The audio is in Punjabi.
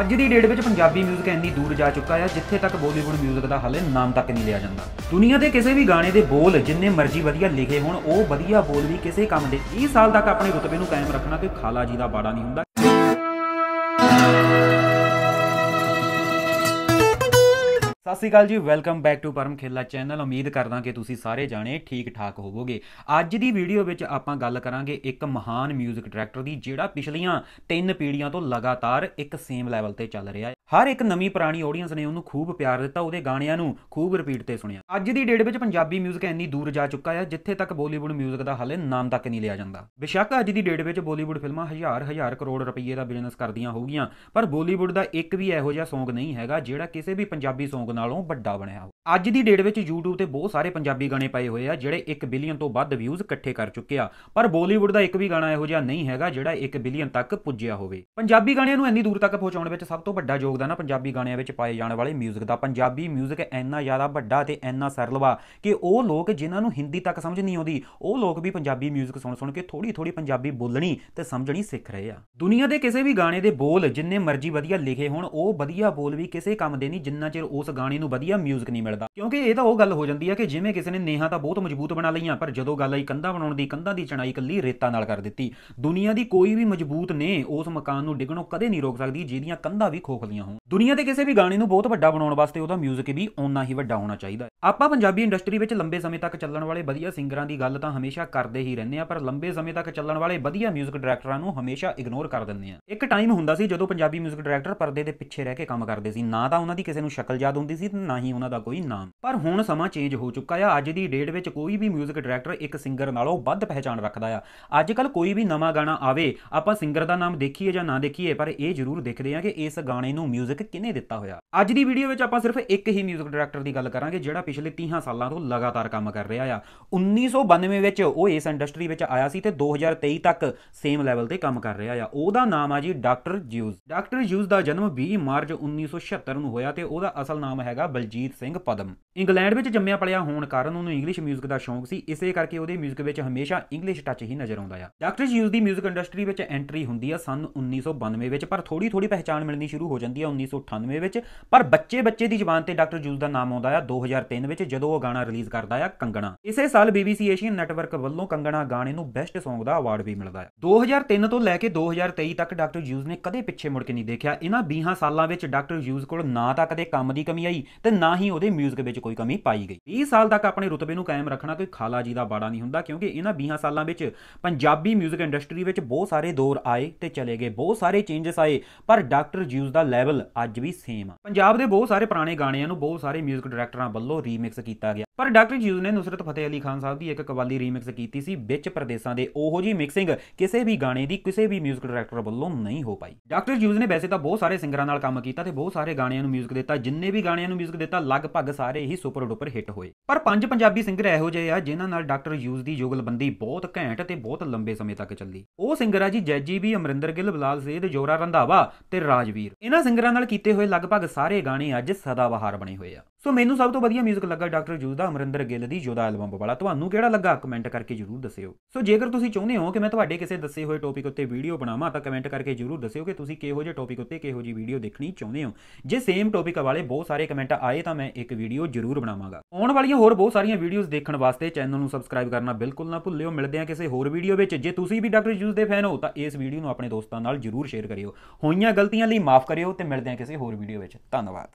ਅੱਜ ਦੀ ਡੇਟ ਵਿੱਚ ਪੰਜਾਬੀ 뮤직 ਇੰਨੀ ਦੂਰ ਜਾ ਚੁੱਕਾ ਹੈ ਜਿੱਥੇ ਤੱਕ ਬਾਲੀਵੁੱਡ 뮤직 ਦਾ ਹਾਲੇ ਨਾਮ ਤੱਕ ਨਹੀਂ ਲਿਆ ਜਾਂਦਾ ਦੁਨੀਆ ਦੇ ਕਿਸੇ ਵੀ ਗਾਣੇ ਦੇ ਬੋਲ ਜਿੰਨੇ ਮਰਜ਼ੀ ਵਧੀਆ ਲਿਖੇ ਹੋਣ ਉਹ ਵਧੀਆ ਬੋਲ ਵੀ ਕਿਸੇ ਕੰਮ ਦੇ ਇਸ ਸਾਲ ਤੱਕ ਆਪਣੇ ਰੁਤਬੇ ਨੂੰ ਕਾਇਮ ਰੱਖਣਾ ਕੋਈ ਖਾਲਾ ਜੀ ਦਾ ਬਾੜਾ ਨਹੀਂ ਹੁੰਦਾ ਸਤਿ Sri Akal ji welcome back to Param Khela channel ਉਮੀਦ ਕਰਦਾ ਕਿ ਤੁਸੀਂ ਸਾਰੇ ਜਾਣੇ ਠੀਕ ਠਾਕ ਹੋਵੋਗੇ ਅੱਜ ਦੀ ਵੀਡੀਓ ਵਿੱਚ ਆਪਾਂ ਗੱਲ ਕਰਾਂਗੇ ਇੱਕ ਮਹਾਨ 뮤직 ਡਾਇਰੈਕਟਰ ਦੀ ਜਿਹੜਾ ਪਿਛਲੀਆਂ ਤਿੰਨ ਪੀੜ੍ਹੀਆਂ ਤੋਂ ਲਗਾਤਾਰ ਇੱਕ ਸੇਮ ਲੈਵਲ ਤੇ ਚੱਲ ਰਿਹਾ ਹੈ ਹਰ ਇੱਕ ਨਵੀਂ ਪੁਰਾਣੀ ਆਡੀਅנס ਨੇ ਉਹਨੂੰ ਖੂਬ ਪਿਆਰ ਦਿੱਤਾ ਉਹਦੇ ਗਾਣਿਆਂ ਨੂੰ ਖੂਬ ਰਿਪੀਟ ਤੇ ਸੁਣਿਆ ਅੱਜ ਦੀ ਡੇਟ ਵਿੱਚ ਪੰਜਾਬੀ 뮤직 ਇੰਨੀ ਦੂਰ ਜਾ ਚੁੱਕਾ ਹੈ ਜਿੱਥੇ ਤੱਕ ਬਾਲੀਵੁੱਡ 뮤직 ਦਾ ਹਾਲੇ ਨਾਮ ਤੱਕ ਨਹੀਂ ਲਿਆ ਜਾਂਦਾ ਬਿਸ਼ੱਕ ਅੱਜ ਦੀ ਡੇਟ ਵਿੱਚ ਬਾਲੀਵੁੱਡ ਫਿਲਮਾਂ ਹਜ਼ਾਰ ਹਜ਼ਾਰ ਕਰੋੜ ਰੁਪਏ ਦਾ ਬਿਜ਼ਨਸ ਕਰਦੀਆਂ ਹੋਗੀਆਂ ਪਰ ਬਾਲੀਵੁੱਡ ਦਾ ਇੱਕ ਵੀ ਇਹੋ ਜਿਹਾ Song ਨਹੀਂ ਹੈਗਾ ਜਿਹੜਾ ਕਿਸੇ ਵੀ ਪੰਜਾਬੀ Song ਨਾਲੋਂ ਵੱਡਾ ਬਣਿਆ ਅੱਜ ਦੀ ਡੇਟ ਵਿੱਚ YouTube ਤੇ ਬਹੁਤ ਸਾਰੇ ਪੰਜਾਬੀ ਗਾਣੇ ਪਏ ਹੋਏ ਆ ਜਿਹੜੇ 1 ਬਿਲੀਅਨ ਤੋਂ ਵੱਧ ਵਿਊਜ਼ ਇਕੱਠੇ ਕਰ ਚੁੱਕੇ ਆ ਪਰ ਬਾਲੀਵੁੱਡ ਦਾ ਇੱਕ ਵੀ ਗਾਣਾ ਇਹੋ ਜਿਹਾ ਨਹੀਂ ਹੈਗਾ ਜਿਹੜਾ 1 ਬਿਲੀਅਨ ਤੱਕ ਪੁੱਜਿਆ ਹੋਵੇ ਪੰਜਾਬੀ ਗਾਣਿਆਂ ਨੂੰ ਇੰਨੀ ਦੂਰ ਤੱਕ ਪਹੁੰਚਾਉਣ ਵਿੱਚ ਸਭ ਤੋਂ ਵੱਡਾ ਯੋਗਦਾਨ ਆ ਨਾ ਪੰਜਾਬੀ ਗਾਣਿਆਂ ਵਿੱਚ ਪਾਏ ਜਾਣ ਵਾਲੇ 뮤직 ਦਾ ਪੰਜਾਬੀ 뮤직 ਇੰਨਾ ਜ਼ਿਆਦਾ ਵੱਡਾ ਤੇ ਇੰਨਾ ਸਰਲ ਵਾ ਕਿ ਉਹ ਲੋਕ ਜਿਨ੍ਹਾਂ ਨੂੰ ਹਿੰਦੀ ਤੱਕ ਸਮਝ ਨਹੀਂ ਆਉਂਦੀ ਉਹ ਲੋਕ ਵੀ ਪੰਜਾਬੀ 뮤직 ਸੁਣ ਸੁਣ ਕੇ ਥੋੜੀ ਥੋੜੀ ਪੰਜਾਬੀ ਬੋਲਣੀ ਤੇ ਸਮਝਣੀ ਸਿੱਖ ਰਹੇ ਆ ਦੁਨੀਆ ਦੇ ਕਿਸੇ ਵੀ ਗਾਣੇ ਦੇ ਬੋਲ ਜਿੰਨੇ ਮਰਜ਼ੀ ਵਧੀਆ ਲਿਖੇ ਹੋਣ ਉਹ ਵਧੀਆ ਬੋਲ ਵੀ ਕਿਸੇ ਕੰਮ ਦੇ ਨਹੀਂ ਜਿੰਨਾ ਚਿਰ ਉਸ ਗਾਣੇ ਨੂੰ ਵਧੀਆ 뮤직 ਨਹੀਂ ਮਿਲਦਾ ਕਿਉਂਕਿ ਇਹ ਤਾਂ ਉਹ ਗੱਲ ਹੋ ਜਾਂਦੀ ਆ ਕਿ ਜਿਵੇਂ ਕਿਸੇ ਨੇ ਨੇਹਾ ਤਾਂ ਬਹੁਤ ਮਜ਼ਬੂਤ ਬਣਾ ਲਈਆਂ ਪਰ ਜਦੋਂ ਗੱਲ ਆਈ ਕੰਧਾਂ ਬਣਾਉਣ ਦੀ ਕੰਧਾਂ ਦੀ ਚਣਾਈ ਕੱਲੀ ਰੇਤਾ ਨਾਲ ਕਰ ਦਿੱਤੀ ਦੁਨੀਆ ਦੀ ਕੋਈ ਵੀ ਮਜ਼ਬੂਤ ਨੇ ਉਸ ਮਕਾਨ ਨੂੰ ਡਿੱਗਣੋਂ ਕਦੇ ਨਹੀਂ ਰੋਕ ਸਕਦੀ ਜਿਹਦੀਆਂ ਕੰਧਾਂ ਵੀ ਖੋਖਲੀਆਂ ਹੋਣ ਦੁਨੀਆ ਦੇ ਕਿਸੇ ਵੀ ਗਾਣੇ ਨੂੰ ਬਹੁਤ ਵੱਡਾ ਬਣਾਉਣ ਵਾਸਤੇ ਉਹਦਾ 뮤직 ਵੀ ਓਨਾ ਹੀ ਵੱਡਾ ਹੋਣਾ ਚਾਹੀਦਾ ਆਪਾਂ ਪੰਜਾਬੀ ਇੰਡਸਟਰੀ ਵਿੱਚ ਲੰਬੇ ਸਮੇਂ ਤੱਕ ਚੱਲਣ ਵਾਲੇ ਵਧੀਆ ਸਿੰਗਰਾਂ ਦੀ ਗੱਲ ਤਾਂ ਹਮੇਸ਼ਾ ਕਰਦੇ ਹੀ ਰਹਿੰਦੇ ਆ ਪਰ ਲੰਬੇ ਸਮੇਂ ਤੱਕ ਚੱਲਣ ਵਾਲੇ ਵਧੀਆ 뮤직 ਡਾਇਰੈਕਟਰਾਂ ਨੂੰ ਹਮੇਸ਼ਾ ਇਗਨੋਰ ਕਰ ਦਿੰਦੇ ਆ ਇੱਕ ਟਾਈਮ ਹੁੰਦਾ ਸੀ ਜਦੋਂ ਪੰਜਾਬੀ 뮤직 ਡਾਇਰੈਕਟਰ ਪਰਦੇ ਦੇ ਪਿੱਛੇ ਰਹਿ ਕੇ ਕੰਮ ਕਰਦੇ ਸੀ ਨਾ ਤਾਂ ਉਹਨਾਂ ਦੀ ਕਿਸੇ ਨੂੰ ਸ਼ਕਲ ਯਾਦ ਹੁੰਦੀ ਸੀ ਨਾ ਹੀ ਉਹਨਾਂ ਦਾ ਕੋਈ ਨਾਮ ਪਰ ਹੁਣ ਸਮਾਂ ਚੇਂਜ ਹੋ ਚੁੱਕਾ ਆ ਅੱਜ ਦੀ ਡੇਟ ਵਿੱਚ ਕੋਈ ਵੀ 뮤직 ਡਾਇਰੈਕਟਰ ਇੱਕ ਸਿੰਗਰ ਨਾਲੋਂ ਵੱਧ ਪਹਿਚਾਣ ਰੱਖਦਾ ਆ ਅੱਜ ਕੱਲ ਕੋਈ ਵੀ ਨਵਾਂ ਗਾਣਾ ਆਵੇ ਆਪਾਂ ਸਿੰਗਰ ਦਾ ਨਾਮ ਦੇਖੀਏ ਜਾਂ ਨਾ ਦੇਖੀਏ ਪਰ ਇਹ ਜ਼ਰੂਰ ਦੇਖਦੇ ਆ ਕਿ ਇਸ ਗਾਣੇ ਨੂੰ 뮤직 ਕਿਨੇ ਦਿੱਤਾ ਹੋਇਆ ਅੱਜ ਦੀ ਵੀਡੀਓ ਵਿੱਚ ਆਪਾਂ ਸਿਰਫ ਇੱਕ ਹੀ 뮤직 ਡਾਇਰੈਕਟਰ ਦੀ ਗੱਲ ਕਰਾਂਗੇ ਜਿਹੜਾ ਪਿਛਲੇ 30 ਸਾਲਾਂ ਤੋਂ ਲਗਾਤਾਰ ਕੰਮ ਕਰ ਰਿਹਾ ਆ 1992 ਵਿੱਚ ਉਹ ਇਸ ਇੰਡਸਟਰੀ ਵਿੱਚ ਆਇਆ ਸੀ ਤੇ 2023 ਤੱਕ ਸੇਮ ਲੈਵਲ ਤੇ ਕੰਮ ਕਰ ਰਿਹਾ ਆ ਉਹਦਾ ਨਾਮ ਆ ਜੀ ਡਾਕਟਰ ਜੂਸ ਡਾਕਟਰ ਜੂਸ ਦਾ ਜਨਮ 20 ਮਾਰਚ 1976 ਨੂੰ ਹੋਇਆ ਤੇ ਉਹਦਾ ਅਸਲ ਨਾਮ ਹੈਗਾ ਬਲਜੀਤ ਸਿੰਘ ਪਦਮ ਇੰਗਲੈਂਡ ਵਿੱਚ ਜੰਮਿਆ ਪਲਿਆ ਹੋਣ ਕਾਰਨ ਉਹਨੂੰ ਇੰਗਲਿਸ਼ 뮤직 ਦਾ ਸ਼ੌਂਕ ਸੀ ਇਸੇ ਕਰਕੇ ਉਹਦੇ 뮤직 ਵਿੱਚ ਹਮੇਸ਼ਾ ਇੰਗਲਿਸ਼ ਟੱਚ ਹੀ ਨਜ਼ਰ ਆਉਂਦਾ ਆ ਡਾਕਟਰ ਜੂਸ ਦੀ 뮤직 ਇੰਡਸਟਰੀ ਵਿੱਚ ਐਂਟਰੀ ਹੁੰਦੀ ਆ ਸਨ 1992 ਵਿੱਚ ਪਰ ਥੋੜੀ ਥੋੜੀ ਪਹਿਚਾਣ ਮਿਲਣੀ ਸ਼ੁਰੂ ਹੋ ਜਾਂਦੀ ਆ 1998 ਵਿੱਚ ਪਰ ਬੱਚੇ ਬੱਚੇ ਦੀ ਜ਼ੁਬਾਨ ਤੇ ਡਾਕਟਰ ਜੂਸ ਦਾ ਨਾਮ ਆਉਂਦਾ ਆ 2003 ਵਿੱਚ ਜਦੋਂ ਉਹ ਗਾਣਾ ਰਿਲੀਜ਼ ਕਰਦਾ ਆ ਕੰਗਣਾ ਇਸੇ ਸਾਲ BBC ਏਸ਼ੀਅਨ ਨੈਟਵਰਕ ਵੱਲੋਂ ਕੰਗਣਾ ਗਾਣੇ ਨੂੰ ਬੈਸਟ Song ਦਾ ਅਵਾਰਡ ਵੀ ਮਿਲਦਾ ਹੈ 2003 ਤੋਂ ਲੈ ਕੇ 2023 ਤੱਕ ਡਾਕਟਰ ਯੂਜ਼ ਨੇ ਕਦੇ ਪਿੱਛੇ ਮੁੜ ਕੇ ਨਹੀਂ ਦੇਖਿਆ ਇਹਨਾਂ 20 ਸਾਲਾਂ ਵਿੱਚ ਡਾਕਟਰ ਯੂਜ਼ ਕੋਲ ਨਾ ਤਾਂ ਕਦੇ ਕੰਮ ਦੀ ਕਮੀ ਆਈ ਤੇ ਨਾ ਹੀ ਉਹਦੇ 뮤직 ਵਿੱਚ ਕੋਈ ਕਮੀ ਪਾਈ ਗਈ 20 ਸਾਲ ਤੱਕ ਆਪਣੇ ਰੁਤਬੇ ਨੂੰ ਕਾਇਮ ਰੱਖਣਾ ਕੋਈ ਖਾਲਾ ਜੀ ਦਾ ਬਾੜਾ ਨਹੀਂ ਹੁੰਦਾ ਕਿਉਂਕਿ ਇਹਨਾਂ 20 ਸਾਲਾਂ ਵਿੱਚ ਪੰਜਾਬੀ 뮤직 ਇੰਡਸਟਰੀ ਵਿੱਚ ਬਹੁਤ ਸਾਰੇ ਦੌਰ ਆਏ ਤੇ ਚਲੇ ਗਏ ਬਹੁਤ ਸਾਰੇ ਚੇਂਜਸ ਆਏ ਪਰ ਡਾਕਟਰ ਯੂਜ਼ ਦਾ ਲੈਵਲ ਅੱਜ ਵੀ ਸੇਮ ਆ ਪੰਜਾਬ ਦੇ ਬਹੁਤ ਸਾਰੇ ਪੁਰਾਣੇ ਗਾਣਿਆਂ ਨੂੰ ਬਹੁਤ ਸਾਰੇ 뮤직 ਡਾਇਰੈਕਟਰਾਂ ਵੱਲੋਂ ਰੀਮਿਕਸ ਕੀਤਾ ਗਿਆ ਪਰ ਡਾਕਟਰ ਜੀ ਨੇ ਨੁਸਰਤ ਫਤਿਹ ਅਲੀ ਖਾਨ ਸਾਹਿਬ ਦੀ ਇੱਕ ਕਵਾਲੀ ਰੀਮਿਕਸ ਕੀਤੀ ਸੀ ਵਿੱਚ ਪ੍ਰਦੇਸਾਂ ਦੇ ਉਹੋ ਜੀ ਮਿਕਸਿੰਗ ਕਿਸੇ ਵੀ ਗਾਣੇ ਦੀ ਕਿਸੇ ਵੀ 뮤직 ਡਾਇਰੈਕਟਰ ਵੱਲੋਂ ਨਹੀਂ ਹੋ ਪਾਈ ਡਾਕਟਰ ਜੀ ਨੇ ਵੈਸੇ ਤਾਂ ਬਹੁਤ ਸਾਰੇ ਸਿੰਗਰਾਂ ਨਾਲ ਕੰਮ ਕੀਤਾ ਤੇ ਬਹੁਤ ਸਾਰੇ ਗਾਣਿਆਂ ਨੂੰ 뮤직 ਦਿੱਤਾ ਜਿੰਨੇ ਵੀ ਗਾਣਿਆਂ ਨੂੰ 뮤직 ਦਿੱਤਾ ਲਗਭਗ ਸਾਰੇ ਹੀ ਸੁਪਰ ਡੁਪਰ ਹਿੱਟ ਹੋਏ ਪਰ ਪੰਜ ਪੰਜਾਬੀ ਸਿੰਗਰ ਇਹੋ ਜਿਹੇ ਆ ਜਿਨ੍ਹਾਂ ਨਾਲ ਡਾਕਟਰ ਜੀ ਦੀ ਜੁਗਲਬੰਦੀ ਬਹੁਤ ਘੈਂਟ ਤੇ ਬਹੁਤ ਲੰਬੇ ਸਮੇਂ ਤੱਕ ਚੱਲੀ ਉਹ ਸਿੰਗਰ ਆ ਜੀ ਜੈਜੀ ਵੀ ਅਮਰਿੰਦਰ ਗਿੱਲ ਬਲਾਲ ਸੇਧ ਜੋਰਾ ਰੰਧਾਵਾ ਤੇ ਰਾਜਵੀਰ ਇਹਨਾਂ ਸਿੰਗਰਾਂ ਨਾਲ ਕੀਤੇ ਹੋਏ ਲਗਭਗ ਸਾਰੇ ਗਾਣੇ ਅੱਜ ਬਹਾਰ ਬਣੇ ਹੋਏ ਆ ਸੋ ਮੈਨੂੰ ਸਭ ਤੋਂ ਵਧੀਆ 뮤직 ਲੱਗਾ ਡਾਕਟਰ ਜੀਊ ਸੀਗਾ ਅਮਰਿੰਦਰ ਗਿੱਲ ਦੀ ਜੋਦਾ ਐਲਬਮ ਵਾਲਾ ਤੁਹਾਨੂੰ ਕਿਹੜਾ ਲੱਗਾ ਕਮੈਂਟ ਕਰਕੇ ਜਰੂਰ ਦੱਸਿਓ ਸੋ ਜੇਕਰ ਤੁਸੀਂ ਚਾਹੁੰਦੇ ਹੋ ਕਿ ਮੈਂ ਤੁਹਾਡੇ ਕਿਸੇ ਦੱਸੇ ਹੋਏ ਟੌਪਿਕ ਉੱਤੇ ਵੀਡੀਓ ਬਣਾਵਾਂ ਤਾਂ ਕਮੈਂਟ ਕਰਕੇ ਜਰੂਰ ਦੱਸਿਓ ਕਿ ਤੁਸੀਂ ਕਿਹੋ ਜਿਹੇ ਟੌਪਿਕ ਉੱਤੇ ਕਿਹੋ ਜਿਹੀ ਵੀਡੀਓ ਦੇਖਣੀ ਚਾਹੁੰਦੇ ਹੋ ਜੇ ਸੇਮ ਟੌਪਿਕ ਵਾਲੇ ਬਹੁਤ ਸਾਰੇ ਕਮੈਂਟ ਆਏ ਤਾਂ ਮੈਂ ਇੱਕ ਵੀਡੀਓ ਜਰੂਰ ਬਣਾਵਾਂਗਾ ਆਉਣ ਵਾਲੀਆਂ ਹੋਰ ਬਹੁਤ ਸਾਰੀਆਂ ਵੀਡੀਓਜ਼ ਦੇਖਣ ਵਾਸਤੇ ਚੈਨਲ ਨੂੰ ਸਬਸਕ੍ਰਾਈਬ ਕਰਨਾ ਬਿਲਕੁਲ ਨਾ ਭੁੱਲਿਓ ਮਿਲਦੇ ਹਾਂ ਕਿਸੇ ਹੋਰ ਵੀਡੀਓ ਵਿੱਚ ਜੇ ਤੁਸੀਂ ਵੀ ਡਾਕਟਰ ਜੂਸ ਦੇ ਫੈਨ ਹੋ ਤਾਂ ਇਸ ਵੀਡੀਓ ਨੂੰ ਆਪਣੇ ਦੋਸਤਾਂ ਨਾਲ ਜਰੂਰ ਸ਼ੇਅਰ ਕਰਿਓ ਹੋਈਆਂ ਗਲਤੀਆਂ ਲਈ ਮਾਫ ਕਰਿਓ ਤੇ ਮਿਲਦੇ ਹਾਂ ਕਿਸੇ ਹੋਰ ਵੀਡੀਓ ਵਿੱਚ ਧੰਨਵਾਦ